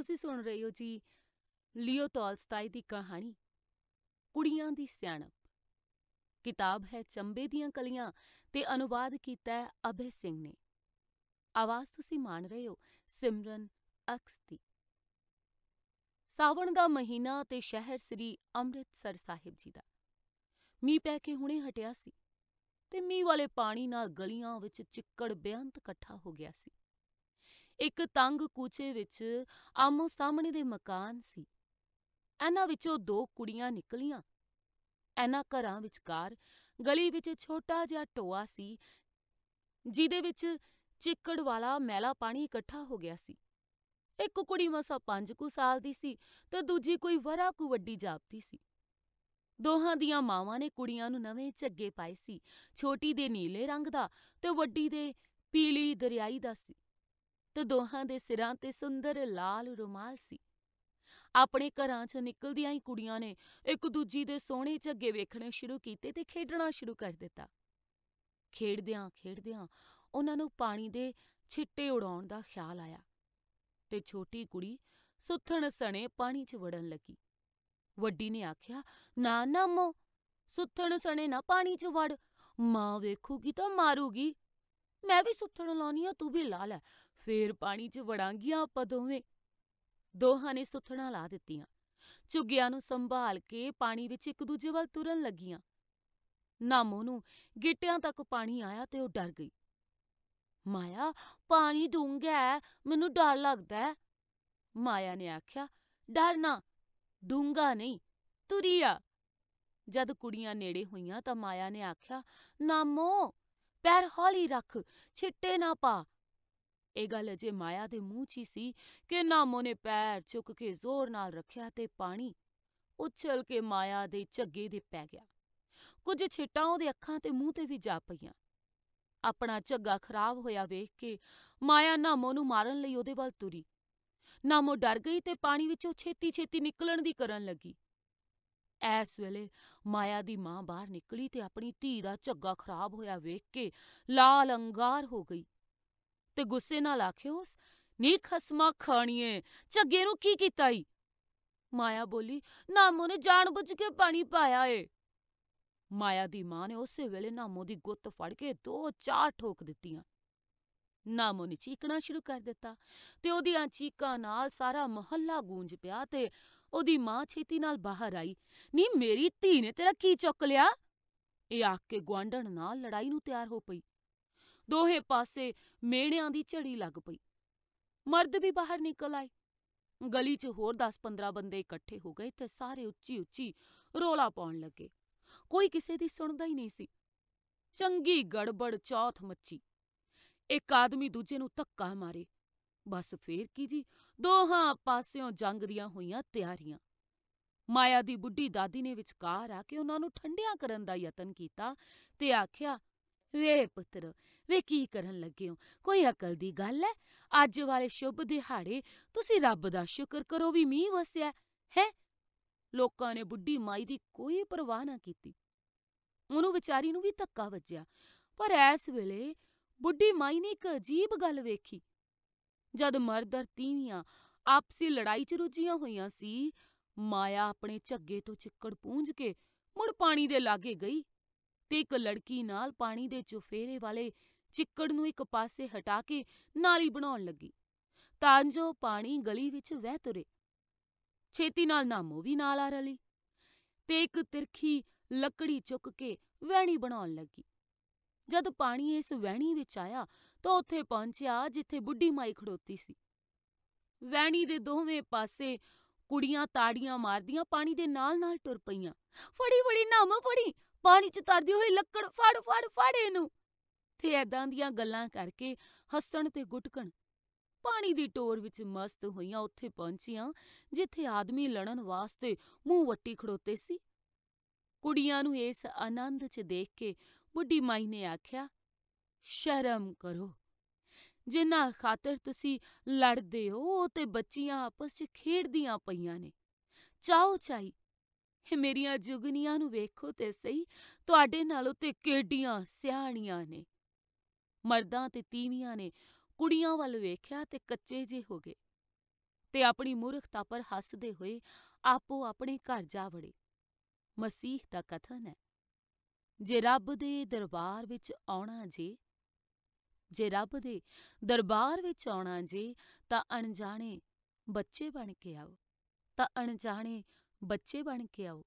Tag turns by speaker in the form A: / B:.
A: ਤੁਸੀਂ ਸੁਣ ਰਹੇ ਹੋ ਜੀ ਲਿਓ ਟੋਲਸਟਾਈ ਦੀ ਕਹਾਣੀ ਕੁੜੀਆਂ ਦੀ ਸਿਆਣਪ ਕਿਤਾਬ ਹੈ ਚੰਬੇ ਦੀਆਂ ਕਲੀਆਂ ਤੇ ਅਨੁਵਾਦ ਕੀਤਾ ਹੈ ਅਭੈ ਸਿੰਘ ਨੇ ਆਵਾਜ਼ ਤੁਸੀਂ ਮਾਣ ਰਹੇ ਹੋ ਸਿਮਰਨ ਅਕਸ ਦੀ ਸਾਵਣ ਦਾ ਮਹੀਨਾ ਤੇ ਸ਼ਹਿਰ ਸ੍ਰੀ ਅੰਮ੍ਰਿਤਸਰ ਸਾਹਿਬ ਜੀ ਦਾ ਮੀਂਹ ਪੈ ਕੇ ਹੁਣੇ ਹਟਿਆ ਸੀ ਤੇ ਮੀਂਹ ਵਾਲੇ ਪਾਣੀ ਨਾਲ ਗਲੀਆਂ ਵਿੱਚ ਚਿੱਕੜ ਬੇਅੰਤ ਇਕੱਠਾ ਹੋ ਗਿਆ ਸੀ ਇੱਕ ਤੰਗ ਕੂਚੇ ਵਿੱਚ ਆਮੋ ਸਾਹਮਣੇ ਦੇ ਮਕਾਨ ਸੀ। ਇਹਨਾਂ ਵਿੱਚੋਂ ਦੋ ਕੁੜੀਆਂ ਨਿਕਲੀਆਂ। ਇਹਨਾਂ ਘਰਾਂ ਵਿਚਕਾਰ ਗਲੀ ਵਿੱਚ ਛੋਟਾ ਜਿਹਾ ਟੋਆ ਸੀ ਜਿਹਦੇ ਵਿੱਚ ਚਿੱਕੜ ਵਾਲਾ ਮੈਲਾ ਪਾਣੀ ਇਕੱਠਾ ਹੋ ਗਿਆ ਸੀ। ਇੱਕ ਕੁੜੀ ਮਸਾ ਪੰਜ ਕੁ ਸਾਲ ਦੀ ਸੀ ਤੇ ਦੂਜੀ ਕੋਈ ਵਰਾ ਕੁ ਵੱਡੀ ਜਾਪਦੀ ਸੀ। ਦੋਹਾਂ ਦੀਆਂ ਮਾਵਾਂ ਨੇ ਕੁੜੀਆਂ ਨੂੰ ਨਵੇਂ ਝੱਗੇ ਪਾਏ ਸੀ। ਛੋਟੀ ਦੇ ਨੀਲੇ ਰੰਗ ਦਾ ਤੇ ਵੱਡੀ ਦੇ ਪੀਲੀ ਦਰਿਆਈ ਦਾ ਸੀ। ਤੇ ਦੋਹਾਂ ਦੇ ਸਿਰਾਂ ਤੇ ਸੁੰਦਰ ਲਾਲ ਰੁਮਾਲ ਸੀ। ਆਪਣੇ ਘਰਾਂ 'ਚੋਂ ਨਿਕਲਦੀਆਂ ਹੀ ਕੁੜੀਆਂ ਨੇ ਇੱਕ ਦੂਜੀ ਦੇ ਸੋਹਣੇ ਝੱਗੇ ਵੇਖਣੇ ਸ਼ੁਰੂ ਕੀਤੇ ਤੇ ਖੇਡਣਾ ਸ਼ੁਰੂ ਕਰ ਦਿੱਤਾ। ਖੇਡਦਿਆਂ ਖੇਡਦਿਆਂ ਉਹਨਾਂ ਨੂੰ ਪਾਣੀ ਦੇ ਛਿੱਟੇ ਉਡਾਉਣ ਦਾ ਖਿਆਲ ਆਇਆ ਤੇ ਛੋਟੀ ਕੁੜੀ ਸੁੱਥਣ ਸਣੇ ਪਾਣੀ 'ਚ ਵੜਨ ਲੱਗੀ। ਵੱਡੀ ਨੇ ਆਖਿਆ, ਨਾ ਨਾ ਮੋ, ਸੁੱਥਣ ਸਣੇ ਨਾ ਪਾਣੀ 'ਚ ਵੜ, ਮਾਂ ਵੇਖੂਗੀ ਤਾਂ ਮਾਰੂਗੀ। ਮੈਂ ਵੀ ਸੁੱਥਣ ਲਾਉਣੀ ਆ ਤੂੰ ਵੀ ਲਾ ਲੈ, ਫੇਰ ਪਾਣੀ 'ਚ ਵੜਾਂਗੀਆਂ ਆਪਾਂ ਦੋਵੇਂ ਦੋਹਾਂ ਨੇ ਸੁਥਣਾ ਲਾ ਦਿੱਤੀਆਂ ਝੁੱਗਿਆਂ ਨੂੰ ਸੰਭਾਲ ਕੇ ਪਾਣੀ ਵਿੱਚ ਇੱਕ ਦੂਜੇ ਵੱਲ ਤੁਰਨ ਲੱਗੀਆਂ ਨਾਮੋ ਨੂੰ ਗਿੱਟਿਆਂ ਤੱਕ ਪਾਣੀ ਆਇਆ ਤੇ ਉਹ ਡਰ ਗਈ ਮਾਇਆ ਪਾਣੀ ਡੂੰਘਾ ਮੈਨੂੰ ਡਰ ਲੱਗਦਾ ਮਾਇਆ ਨੇ ਆਖਿਆ ਡਰ ਨਾ ਡੂੰਘਾ ਨਹੀਂ ਤੁਰਿਆ ਜਦ ਕੁੜੀਆਂ ਨੇੜੇ ਹੋਈਆਂ ਤਾਂ ਮਾਇਆ ਨੇ ਆਖਿਆ ਨਾਮੋ ਪੈਰ ਹੌਲੀ ਰੱਖ ਛਿੱਟੇ ਨਾ ਪਾ ਇਹ ਗੱਲ ਅਜੇ ਮਾਇਆ ਦੇ ਮੂੰਹ 'ਚ ਹੀ ਸੀ ਕਿ ਨਾਮੋ ਨੇ ਪੈਰ ਚੁੱਕ ਕੇ ਜ਼ੋਰ ਨਾਲ ਰੱਖਿਆ ਤੇ ਪਾਣੀ ਉਛਲ ਕੇ ਮਾਇਆ ਦੇ ਝੱਗੇ ਦੇ ਪੈ ਗਿਆ ਕੁਝ ਛਿਟਾਂ ਉਹਦੇ ਅੱਖਾਂ ਤੇ ਮੂੰਹ ਤੇ ਵੀ ਜਾ ਪਈਆਂ ਆਪਣਾ ਝੱਗਾ ਖਰਾਬ ਹੋਇਆ ਵੇਖ ਕੇ ਮਾਇਆ ਨਾਮੋ ਨੂੰ ਮਾਰਨ ਲਈ ਉਹਦੇ ਵੱਲ ਤੁਰੀ ਨਾਮੋ ਡਰ ਗਈ ਤੇ ਪਾਣੀ ਵਿੱਚੋਂ ਛੇਤੀ-ਛੇਤੀ ਨਿਕਲਣ ਦੀ ਕਰਨ ਲੱਗੀ ਐਸ ਵੇਲੇ ਮਾਇਆ ਦੀ ਮਾਂ ਬਾਹਰ ਨਿਕਲੀ ਤੇ ਆਪਣੀ ਧੀ ਦਾ ਝੱਗਾ ਖਰਾਬ ਹੋਇਆ ਵੇਖ ਕੇ ਲਾਲ ਅੰਗਾਰ ਹੋ ਗਈ ਤੇ ਗੁੱਸੇ ਨਾਲ ਆਖਿਓਸ, "ਨੀ ਖਸਮਾ ਖਾਣੀਏ, ਝੱਗੇ ਨੂੰ ਕੀ ਕੀਤਾ ਈ?" ਮਾਇਆ ਬੋਲੀ, "ਨਾਮੋ ਨੇ ਜਾਣ-ਬੁੱਝ ਕੇ ਪਾਣੀ ਪਾਇਆ ਏ।" ਮਾਇਆ ਦੀ ਮਾਂ ਨੇ ਉਸੇ ਵੇਲੇ ਨਾਮੋ ਦੀ ਗੁੱਤ ਫੜ ਕੇ ਦੋ-ਚਾਰ ਠੋਕ ਦਿੱਤੀਆਂ। ਨਾਮੋ ਨੇ ਚੀਕਣਾ ਸ਼ੁਰੂ ਕਰ ਦਿੱਤਾ ਤੇ ਉਹਦੀਆਂ ਚੀਕਾਂ ਨਾਲ ਸਾਰਾ ਮਹੱਲਾ ਗੂੰਜ ਪਿਆ ਤੇ ਉਹਦੀ ਮਾਂ ਛੇਤੀ ਨਾਲ ਬਾਹਰ ਆਈ, "ਨੀ ਮੇਰੀ ਧੀ ਨੇ ਤੇਰਾ ਕੀ ਚੁੱਕ ਲਿਆ?" ਇਹ ਆਖ ਕੇ ਗਵਾਂਡਣ ਨਾਲ ਲੜਾਈ ਨੂੰ ਤਿਆਰ ਹੋ ਪਈ। ਦੋਹੇ ਪਾਸੇ ਮੇੜਿਆਂ ਦੀ ਝੜੀ ਲੱਗ ਪਈ। ਮਰਦ ਵੀ ਬਾਹਰ ਨਿਕਲ ਆਏ। ਗਲੀ 'ਚ ਹੋਰ 10-15 ਬੰਦੇ ਇਕੱਠੇ ਹੋ ਗਏ ਤੇ ਸਾਰੇ ਉੱਚੀ-ਉੱਚੀ ਰੋਲਾ ਪਾਉਣ ਲੱਗੇ। ਕੋਈ ਕਿਸੇ ਦੀ ਸੁਣਦਾ ਹੀ ਨਹੀਂ ਸੀ। ਚੰਗੀ ਗੜਬੜ ਚੌਥ ਮੱਚੀ। ਇੱਕ ਆਦਮੀ ਦੂਜੇ ਨੂੰ ਧੱਕਾ ਮਾਰੇ। ਬਸ ਫੇਰ ਕੀ ਜੀ ਦੋਹਾਂ ਪਾਸਿਓਂ ਜੰਗ ਦੀਆਂ ਹੋਈਆਂ ਤਿਆਰੀਆਂ। ਮਾਇਆ ਦੀ ਬੁੱਢੀ ਦਾਦੀ ਨੇ ਵਿਚਕਾਰ ਆ ਕੇ ਉਹਨਾਂ ਨੂੰ ਠੰਡਿਆਂ ਕਰਨ ਦਾ ਯਤਨ ਕੀਤਾ ਤੇ ਆਖਿਆ ਵੇ ਪੁੱਤਰ ਵੇ ਕੀ ਕਰਨ ਲੱਗੇ ਹੋ ਕੋਈ ਅਕਲ ਦੀ ਗੱਲ ਹੈ ਅੱਜ ਵਾਲੇ ਸ਼ੁਭ ਦਿਹਾੜੇ ਤੁਸੀਂ ਰੱਬ ਦਾ ਸ਼ੁਕਰ ਕਰੋ ਵੀ ਮੀਂਹ ਵਸਿਆ ਹੈ ਲੋਕਾਂ ਨੇ ਬੁੱਢੀ ਮਾਈ ਦੀ ਕੋਈ ਪਰਵਾਹ ਨਾ ਕੀਤੀ ਉਹਨੂੰ ਵਿਚਾਰੀ ਨੂੰ ਵੀ ਧੱਕਾ ਵੱਜਿਆ ਪਰ ਐਸ ਵੇਲੇ ਬੁੱਢੀ ਮਾਈ ਨੇ ਇੱਕ ਅਜੀਬ ਗੱਲ ਵੇਖੀ ਜਦ ਮਰਦ ਅਰ ਤੀਵੀਆਂ ਆਪਸੀ ਲੜਾਈ 'ਚ ਰੁੱਝੀਆਂ ਹੋਈਆਂ ਸੀ ਮਾਇਆ ਆਪਣੇ ਝੱਗੇ ਤੋਂ ਚਿੱਕੜ ਪੂੰਝ ਕੇ ਮੁੜ ਪਾਣੀ ਦੇ ਲਾਗੇ ਗਈ ਤੇ ਇੱਕ ਲੜਕੀ ਨਾਲ ਪਾਣੀ ਦੇ ਚੁਫੇਰੇ ਵਾਲੇ ਚਿੱਕੜ ਨੂੰ ਇੱਕ ਪਾਸੇ ਹਟਾ ਕੇ ਨਾਲੀ ਬਣਾਉਣ ਲੱਗੀ ਤਾਂ ਜੋ ਪਾਣੀ ਗਲੀ ਵਿੱਚ ਵਹਿ ਤੁਰੇ ਛੇਤੀ ਨਾਲ ਨਾਮੋ ਵੀ ਨਾਲ ਆ ਰਲੀ ਤੇ ਇੱਕ ਤਿਰਖੀ ਲੱਕੜੀ ਚੁੱਕ ਕੇ ਵਹਿਣੀ ਬਣਾਉਣ ਲੱਗੀ ਜਦ ਪਾਣੀ ਇਸ ਵਹਿਣੀ ਵਿੱਚ ਆਇਆ ਤਾਂ ਉੱਥੇ ਪਹੁੰਚਿਆ ਜਿੱਥੇ ਬੁੱਢੀ ਮਾਈ ਖੜੋਤੀ ਸੀ ਵਹਿਣੀ ਦੇ ਦੋਵੇਂ ਪਾਸੇ ਕੁੜੀਆਂ ਤਾੜੀਆਂ ਮਾਰਦੀਆਂ ਪਾਣੀ ਦੇ ਨਾਲ-ਨਾਲ ਟੁਰ ਪਈਆਂ ਫੜੀ ਫੜੀ ਨਾਮੋ ਫੜੀ ਪਾਣੀ 'ਚ ਤਰਦੀ ਹੋਈ ਲੱਕੜ ਫੜ ਫੜ ਫੜ ਇਹਨੂੰ ਤੇ ਐਦਾਂ ਦੀਆਂ ਗੱਲਾਂ ਕਰਕੇ ਹੱਸਣ ਤੇ ਗੁਟਕਣ ਪਾਣੀ ਦੀ ਟੋਰ ਵਿੱਚ ਮਸਤ ਹੋਈਆਂ ਉੱਥੇ ਪਹੁੰਚੀਆਂ ਜਿੱਥੇ ਆਦਮੀ ਲੜਨ ਵਾਸਤੇ ਮੂੰਹ ਵੱਟੀ ਖੜੋਤੇ ਸੀ ਕੁੜੀਆਂ ਨੂੰ ਇਸ ਆਨੰਦ 'ਚ ਦੇਖ ਕੇ ਬੁੱਢੀ ਮਾਈ ਨੇ ਆਖਿਆ ਸ਼ਰਮ ਕਰੋ ਜਿੰਨਾ ਖਾਤਰ ਤੁਸੀਂ ਲੜਦੇ ਹੋ ਉਹ ਤੇ ਬੱਚੀਆਂ ਆਪਸ 'ਚ ਖੇਡਦੀਆਂ ਪਈਆਂ ਨੇ ਚਾਹੋ ਚਾਈ ਮੇਰੀਆਂ ਜੁਗਨੀਆਂ ਨੂੰ ਵੇਖੋ ਤੇ ਸਹੀ ਤੁਹਾਡੇ ਨਾਲੋਂ ਤੇ ਕਿਡੀਆਂ ਸਿਆਣੀਆਂ ਨੇ ਮਰਦਾਂ ਤੇ ਤੀਵੀਆਂ ਨੇ ਕੁੜੀਆਂ ਵੱਲ ਵੇਖਿਆ ਤੇ ਕੱਚੇ ਜੇ ਹੋ ਗਏ ਤੇ ਆਪਣੀ ਮੂਰਖਤਾ ਪਰ ਹੱਸਦੇ ਹੋਏ ਆਪੋ ਆਪਣੇ ਘਰ ਜਾ ਵੜੇ ਮਸੀਹ ਦਾ ਕਥਨ ਹੈ ਜੇ ਰੱਬ ਦੇ ਦਰਬਾਰ ਵਿੱਚ ਆਉਣਾ ਜੇ ਜੇ ਰੱਬ ਦੇ ਦਰਬਾਰ ਵਿੱਚ ਆਉਣਾ ਜੇ ਤਾਂ ਅਣਜਾਣੇ ਬੱਚੇ ਬਣ ਕੇ ਆਓ ਤਾਂ ਅਣਜਾਣੇ ਬੱਚੇ ਬਣ ਕੇ ਆਓ